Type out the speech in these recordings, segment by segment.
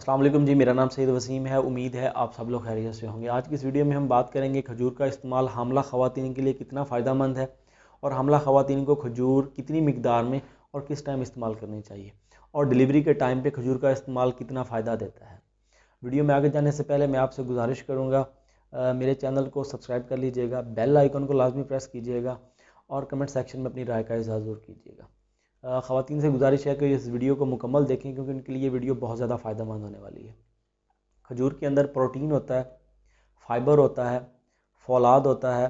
असलम जी मेरा नाम सैद वसीम है उम्मीद है आप सब लोग खैरियत से होंगे आज की इस वीडियो में हम बात करेंगे खजूर का इस्तेमाल हमला ख़वान के लिए कितना फ़ायदा मंद है और हमला ख़वान को खजूर कितनी मकदार में और किस टाइम इस्तेमाल करनी चाहिए और डिलीवरी के टाइम पे खजूर का इस्तेमाल कितना फ़ायदा देता है वीडियो में आगे जाने से पहले मैं आपसे गुजारिश करूँगा मेरे चैनल को सब्सक्राइब कर लीजिएगा बेल आइकन को लाजमी प्रेस कीजिएगा और कमेंट सेक्शन में अपनी राय का इजहार ज़रूर कीजिएगा ख़वान से गुजारिश है कि इस वीडियो को मुकम्मल देखें क्योंकि उनके लिए वीडियो बहुत ज़्यादा फ़ायदा मंद होने वाली है खजूर के अंदर प्रोटीन होता है फाइबर होता है फौलाद होता है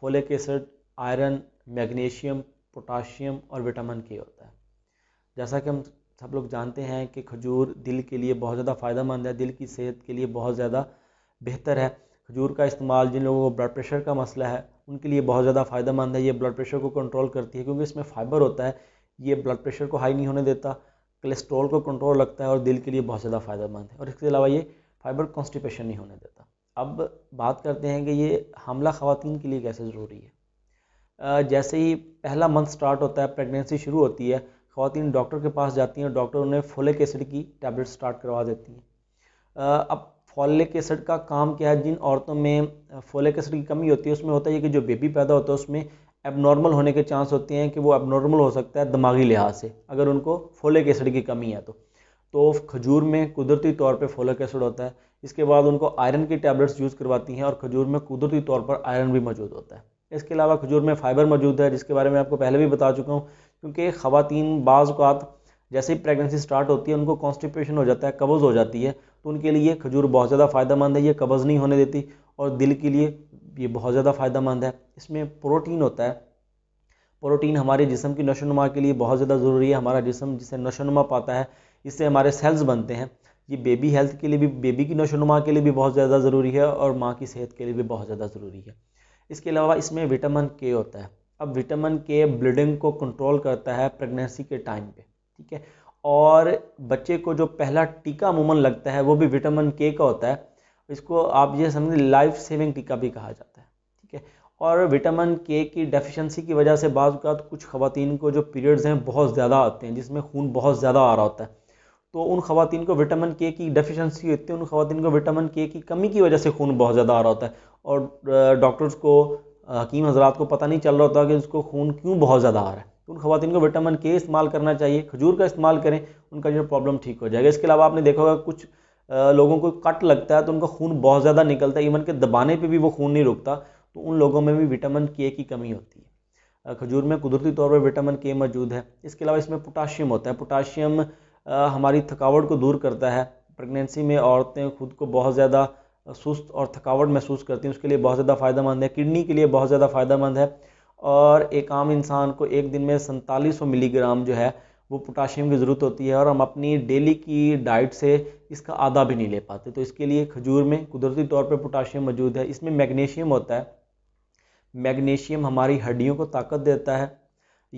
folic acid iron magnesium potassium और विटामिन के होता है जैसा कि हम सब लोग जानते हैं कि खजूर दिल के लिए बहुत ज़्यादा फ़ायदा मंद है दिल की सेहत के लिए बहुत ज़्यादा बेहतर है खजूर का इस्तेमाल जिन लोगों को ब्लड प्रेशर का मसला है उनके लिए बहुत ज़्यादा फ़ायदा मंद है ये ब्लड प्रेशर को कंट्रोल करती है क्योंकि इसमें फ़ाइबर होता है ये ब्लड प्रेशर को हाई नहीं होने देता कोलेस्ट्रॉल को कंट्रोल रखता है और दिल के लिए बहुत ज़्यादा फ़ायदेमंद है और इसके अलावा ये फाइबर कॉन्स्टिपेशन नहीं होने देता अब बात करते हैं कि ये हमला ख़वान के लिए कैसे ज़रूरी है जैसे ही पहला मंथ स्टार्ट होता है प्रेगनेंसी शुरू होती है खातन डॉक्टर के पास जाती हैं और डॉक्टर उन्हें फोलिक एसिड की टैबलेट स्टार्ट करवा देती हैं अब फॉलिक एसिड का काम क्या है जिन औरतों में फोलिक एसिड की कमी होती है उसमें होता है कि जो बेबी पैदा होता है उसमें एबनॉर्मल होने के चांस होते हैं कि वो एबनॉर्मल हो सकता है दिमागी लिहाज से अगर उनको फोलिक एसिड की कमी है तो तो खजूर में कुदरती तौर पे फोलिक एसिड होता है इसके बाद उनको आयरन की टैबलेट्स यूज़ करवाती हैं और खजूर में कुदरती तौर पर आयरन भी मौजूद होता है इसके अलावा खजूर में फाइबर मौजूद है जिसके बारे में आपको पहले भी बता चुका हूँ क्योंकि ख़वातीन बाज़ात जैसे ही प्रेगनेंसी स्टार्ट होती है उनको कॉन्स्टिपेशन हो जाता है कब्ज़ हो जाती है तो उनके लिए खजूर बहुत ज़्यादा फ़ायदेमंद है ये कब्ज़ नहीं होने देती और दिल के लिए ये बहुत ज़्यादा फ़ायदेमंद है इसमें प्रोटीन होता है प्रोटीन हमारे जिसम की नशोनुमा के लिए बहुत ज़्यादा ज़रूरी है हमारा जिसम जिसे नशोनुमा पाता है इससे हमारे सेल्स बनते हैं ये बेबी हेल्थ के लिए भी बेबी की नशोनुमा के लिए भी बहुत ज़्यादा ज़रूरी है और माँ की सेहत के लिए भी बहुत ज़्यादा ज़रूरी है इसके अलावा इसमें विटामिन के होता है अब विटामिन के ब्लीडिंग को कंट्रोल करता है प्रेगनेंसी के टाइम पे ठीक है और बच्चे को जो पहला टीका अमूमन लगता है वो भी विटामिन के का होता है इसको आप ये समझ लाइफ सेविंग टीका भी कहा जाता है ठीक है और विटामिन के की डेफिशिएंसी की वजह से तो कुछ खवतिन को जो पीरियड्स हैं बहुत ज़्यादा आते हैं जिसमें खून बहुत ज़्यादा आ रहा होता है तो उन खातन को विटामिन के की डेफिशिएंसी होती है उन खातन को विटामिन के की कमी की वजह से खून बहुत ज़्यादा आ रहा होता है और डॉक्टर्स को हकीम हजरात को पता नहीं चल रहा होता कि उसको खून क्यों बहुत ज़्यादा आ रहा है तो उन खातन को विटामिन के इस्तेमाल करना चाहिए खजूर का इस्तेमाल करें उनका जो प्रॉब्लम ठीक हो जाएगा इसके अलावा आपने देखा होगा कुछ लोगों को कट लगता है तो उनका खून बहुत ज़्यादा निकलता है इवन के दबाने पे भी वो खून नहीं रुकता तो उन लोगों में भी विटामिन के की कमी होती है खजूर में कुदरती तौर पर विटामिन के मौजूद है इसके अलावा इसमें पोटाशियम होता है पोटाशियम हमारी थकावट को दूर करता है प्रेगनेंसी में औरतें खुद को बहुत ज़्यादा सुस्त और थकावट महसूस करती हैं उसके लिए बहुत ज़्यादा फ़ायदेमंद है किडनी के लिए बहुत ज़्यादा फ़ायदेमंद है और एक आम इंसान को एक दिन में सैंतालीस मिलीग्राम जो है वो पोटाशियम की ज़रूरत होती है और हम अपनी डेली की डाइट से इसका आधा भी नहीं ले पाते तो इसके लिए खजूर में कुदरती तौर पर पोटाशियम मौजूद है इसमें मैग्नीशियम होता है मैग्नीशियम हमारी हड्डियों को ताकत देता है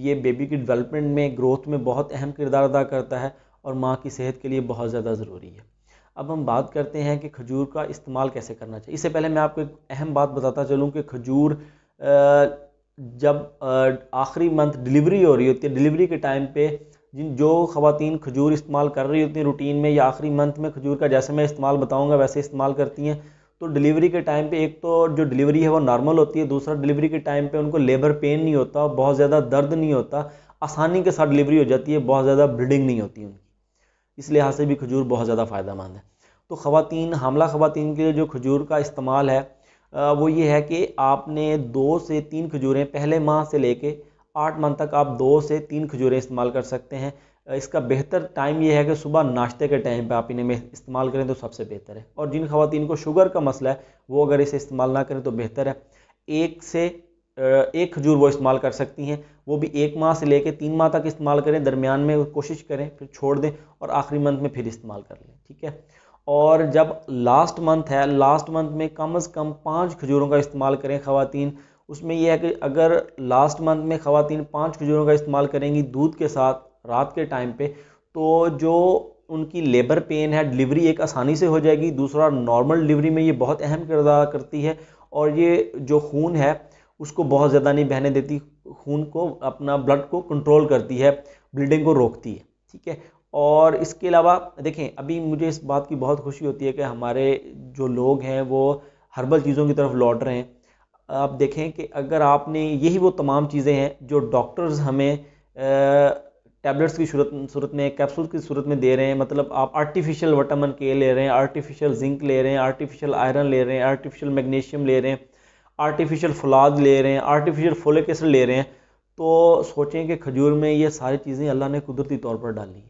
ये बेबी की डेवलपमेंट में ग्रोथ में बहुत अहम किरदार अदा करता है और माँ की सेहत के लिए बहुत ज़्यादा ज़रूरी है अब हम बात करते हैं कि खजूर का इस्तेमाल कैसे करना चाहिए इससे पहले मैं आपको एक अहम बात बताता चलूँ कि खजूर जब आखिरी मंथ डिलीवरी हो रही होती है डिलीवरी के टाइम पे जिन जो खातन खजूर इस्तेमाल कर रही होती हैं रूटीन में या आखिरी मंथ में खजूर का जैसे मैं इस्तेमाल बताऊँगा वैसे इस्तेमाल करती हैं तो डिलीवरी के टाइम पे एक तो जो डिलीवरी है वो नॉर्मल होती है दूसरा डिलीवरी के टाइम पे उनको लेबर पेन नहीं होता बहुत ज़्यादा दर्द नहीं होता आसानी के साथ डिलीवरी हो जाती है बहुत ज़्यादा ब्लीडिंग नहीं होती उनकी इस लिहाज से भी खजूर बहुत ज़्यादा फ़ायदेमंद है तो खातन हमला खातन के लिए जो खजूर का इस्तेमाल है वो ये है कि आपने दो से तीन खजूरें पहले माह से लेके आठ मंथ तक आप दो से तीन खजूरें इस्तेमाल कर सकते हैं इसका बेहतर टाइम यह है कि सुबह नाश्ते के टाइम पे आप इन्हें में इस्तेमाल करें तो सबसे बेहतर है और जिन खातन को शुगर का मसला है वो अगर इसे इस्तेमाल ना करें तो बेहतर है एक से एक खजूर वो इस्तेमाल कर सकती हैं वो भी एक माह से लेकर तीन माह तक इस्तेमाल करें दरमियान में कोशिश करें फिर छोड़ दें और आखिरी मंथ में फिर इस्तेमाल कर लें ठीक है और जब लास्ट मंथ है लास्ट मंथ में कम अज़ कम पाँच खजूरों का इस्तेमाल करें खातन उसमें यह है कि अगर लास्ट मंथ में ख़वान पाँच खजूरों का इस्तेमाल करेंगी दूध के साथ रात के टाइम पे तो जो उनकी लेबर पेन है डिलीवरी एक आसानी से हो जाएगी दूसरा नॉर्मल डिलीवरी में ये बहुत अहम किरदार करती है और ये जो खून है उसको बहुत ज़्यादा नहीं बहने देती खून को अपना ब्लड को कंट्रोल करती है ब्लीडिंग को रोकती है ठीक है और इसके अलावा देखें अभी मुझे इस बात की बहुत खुशी होती है कि हमारे जो लोग हैं वो हर्बल चीज़ों की तरफ लौट रहे हैं आप देखें कि अगर आपने यही वो तमाम चीज़ें हैं जो डॉक्टर्स हमें टैबलेट्स की सूरत सूरत में कैप्सूल की सूरत में दे रहे हैं मतलब आप आर्टिफिशियल वटामिन के ले रहे हैं आर्टिफिशियल जिंक ले रहे हैं आर्टिफिशियल आयरन ले रहे हैं आर्टिफिशियल मैग्नीशियम ले रहे हैं आर्टिफिशियल फलाद ले रहे हैं आर्टिफिशियल फोलिक एसिड ले रहे हैं तो सोचें कि खजूर में ये सारी चीज़ें अल्लाह ने कुदरती तौर पर डाली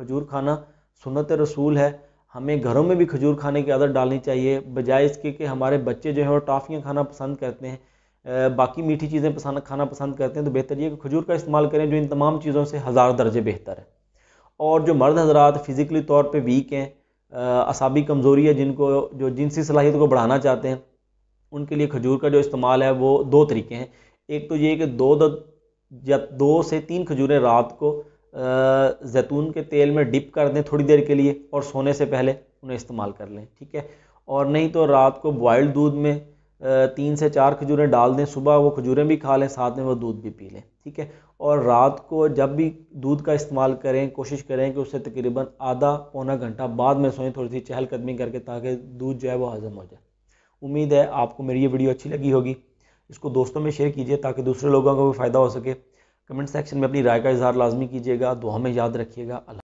खजूर खाना सुनत रसूल है हमें घरों में भी खजूर खाने की आदत डालनी चाहिए बजाय इसके कि हमारे बच्चे जो है वो टॉफ़ियाँ खाना पसंद करते हैं बाकी मीठी चीज़ें पसंद खाना पसंद करते हैं तो बेहतर ये कि खजूर का इस्तेमाल करें जो इन तमाम चीज़ों से हज़ार दर्जे बेहतर है और जो मर्द हजरात फ़िज़िकली तौर पर वीक हैं असाबी कमज़ोरी है जिनको जो जिनसी सलाहियत को बढ़ाना चाहते हैं उनके लिए खजूर का जो इस्तेमाल है वो दो तरीके हैं एक तो ये कि दो या दो से तीन खजूरें रात को जैतून के तेल में डिप कर दें थोड़ी देर के लिए और सोने से पहले उन्हें इस्तेमाल कर लें ठीक है और नहीं तो रात को बॉयल्ड दूध में तीन से चार खजूरें डाल दें सुबह वो खजूरें भी खा लें साथ में वो दूध भी पी लें ठीक है और रात को जब भी दूध का इस्तेमाल करें कोशिश करें कि उससे तकरीबन आधा पौना घंटा बाद में सोएं थोड़ी सी चहलकदमी करके ताकि दूध जो है वो हज़म हो जाए उम्मीद है आपको मेरी ये वीडियो अच्छी लगी होगी इसको दोस्तों में शेयर कीजिए ताकि दूसरे लोगों को भी फ़ायदा हो सके कमेंट सेक्शन में अपनी राय का इजहार लाजमी कीजिएगा दुआ में याद रखिएगा